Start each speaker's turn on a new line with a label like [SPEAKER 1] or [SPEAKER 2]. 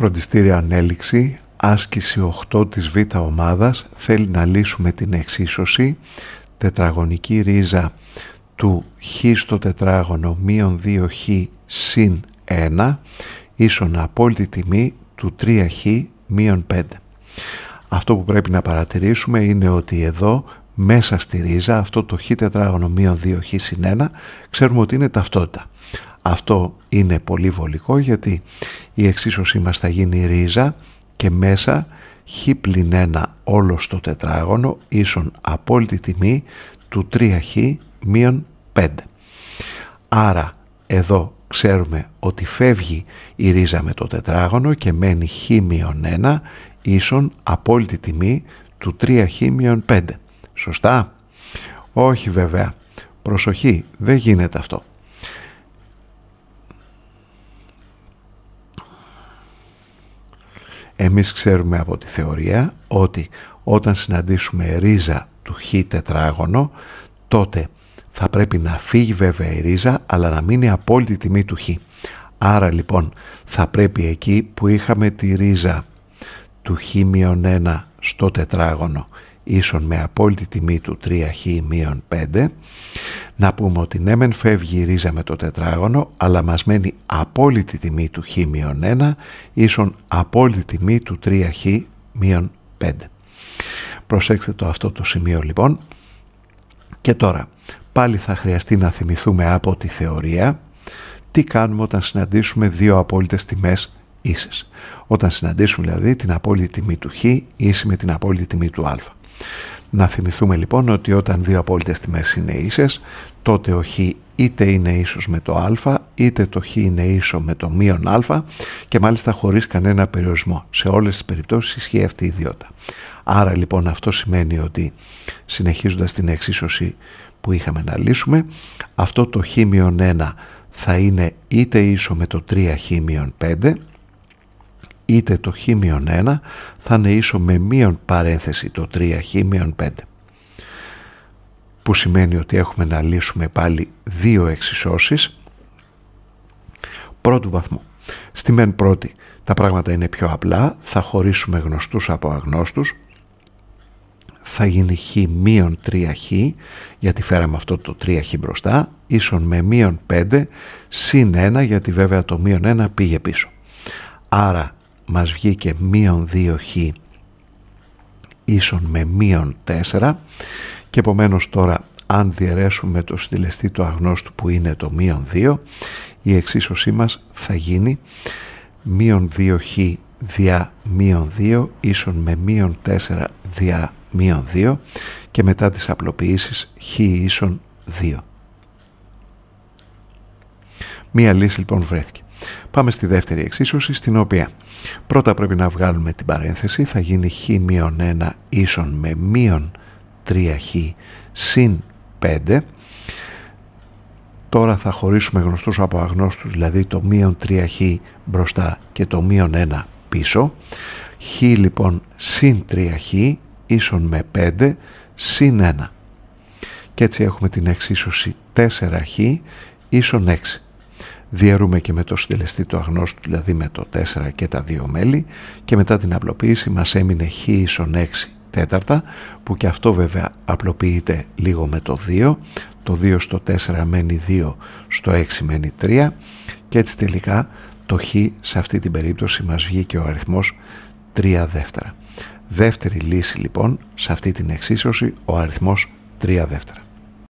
[SPEAKER 1] φροντιστήρια ανέλυξη, άσκηση 8 της β' ομάδας, θέλει να λύσουμε την εξίσωση, τετραγωνική ρίζα του χ στο τετράγωνο μείον 2χ συν 1 ίσον απόλυτη τιμή του 3χ μείον 5. Αυτό που πρέπει να παρατηρήσουμε είναι ότι εδώ μέσα στη ρίζα αυτό το χ τετράγωνο μείον 2χ συν 1 ξέρουμε ότι είναι ταυτότητα. Αυτό είναι πολύ βολικό γιατί η εξίσωσή μας θα γίνει ρίζα και μέσα χ πλην 1 όλο στο τετράγωνο ίσον απόλυτη τιμή του 3χ μείον 5. Άρα εδώ ξέρουμε ότι φεύγει η ρίζα με το τετράγωνο και μένει χ μείον 1 ίσον απόλυτη τιμή του 3χ μείον 5. Σωστά? Όχι βέβαια. Προσοχή, δεν γίνεται αυτό. Εμείς ξέρουμε από τη θεωρία ότι όταν συναντήσουμε ρίζα του χ τετράγωνο, τότε θα πρέπει να φύγει βέβαια η ρίζα, αλλά να μείνει απόλυτη τιμή του χ. Άρα λοιπόν θα πρέπει εκεί που είχαμε τη ρίζα του χ 1 στο τετράγωνο ίσον με απόλυτη τιμή του 3χ 5 να πούμε ότι ναι μεν φεύγει η ρίζα με το τετράγωνο, αλλά μας μένει απόλυτη τιμή του χ 1 ίσον απόλυτη τιμή του 3χ 5. Προσέξτε το αυτό το σημείο λοιπόν. Και τώρα πάλι θα χρειαστεί να θυμηθούμε από τη θεωρία τι κάνουμε όταν συναντήσουμε δύο απόλυτες τιμές ίσες. Όταν συναντήσουμε δηλαδή την απόλυτη τιμή του χ ίση με την απόλυτη τιμή του α. Να θυμηθούμε λοιπόν ότι όταν δύο απόλυτες τιμές είναι ίσες, τότε ο χ είτε είναι ίσος με το α, είτε το χ είναι ίσο με το μείον α και μάλιστα χωρίς κανένα περιορισμό. Σε όλες τις περιπτώσεις ισχύει αυτή η ιδιότητα. Άρα λοιπόν αυτό σημαίνει ότι συνεχίζοντας την εξίσωση που είχαμε να λύσουμε, αυτό το χ 1 θα είναι είτε ίσο με το 3 χ 5, είτε το χ 1 θα είναι ίσο με μείον παρένθεση το 3 χ 5 που σημαίνει ότι έχουμε να λύσουμε πάλι δύο εξισώσεις πρώτου βαθμού. Στη μεν πρώτη τα πράγματα είναι πιο απλά, θα χωρίσουμε γνωστούς από αγνώστους, θα γίνει χ μείον 3χ, γιατί φέραμε αυτό το 3χ μπροστά, ίσον με μείον 5, συν 1, γιατί βέβαια το μείον 1 πήγε πίσω. Άρα μας βγήκε μείον 2 χ ίσον με μείον 4 και επομένως τώρα αν διαιρέσουμε το συντελεστή του αγνώστου που είναι το μείον 2 η εξίσωσή μας θα γίνει μείον 2 χ δια μείον 2 ίσον με μείον 4 δια μείον 2 και μετά τις απλοποιήσεις χ ίσον 2. Μία λύση λοιπόν βρέθηκε. Πάμε στη δεύτερη εξίσωση, στην οποία πρώτα πρέπει να βγάλουμε την παρένθεση, θα γίνει χ 1 ίσον με μείον 3χ συν 5. Τώρα θα χωρίσουμε γνωστούς από αγνώστους, δηλαδή το μείον 3χ μπροστά και το μείον 1 πίσω. χ λοιπόν συν 3χ ίσον με 5 συν 1. Και έτσι έχουμε την εξίσωση 4χ ίσον 6 διαιρούμε και με το συντελεστή του αγνώστου, δηλαδή με το 4 και τα 2 μέλη και μετά την απλοποίηση μας έμεινε χ ίσον 6 τέταρτα που και αυτό βέβαια απλοποιείται λίγο με το 2 το 2 στο 4 μένει 2 στο 6 μένει 3 και έτσι τελικά το χ σε αυτή την περίπτωση μας βγήκε ο αριθμός 3 δεύτερα. Δεύτερη λύση λοιπόν σε αυτή την εξίσωση ο αριθμός 3 δεύτερα.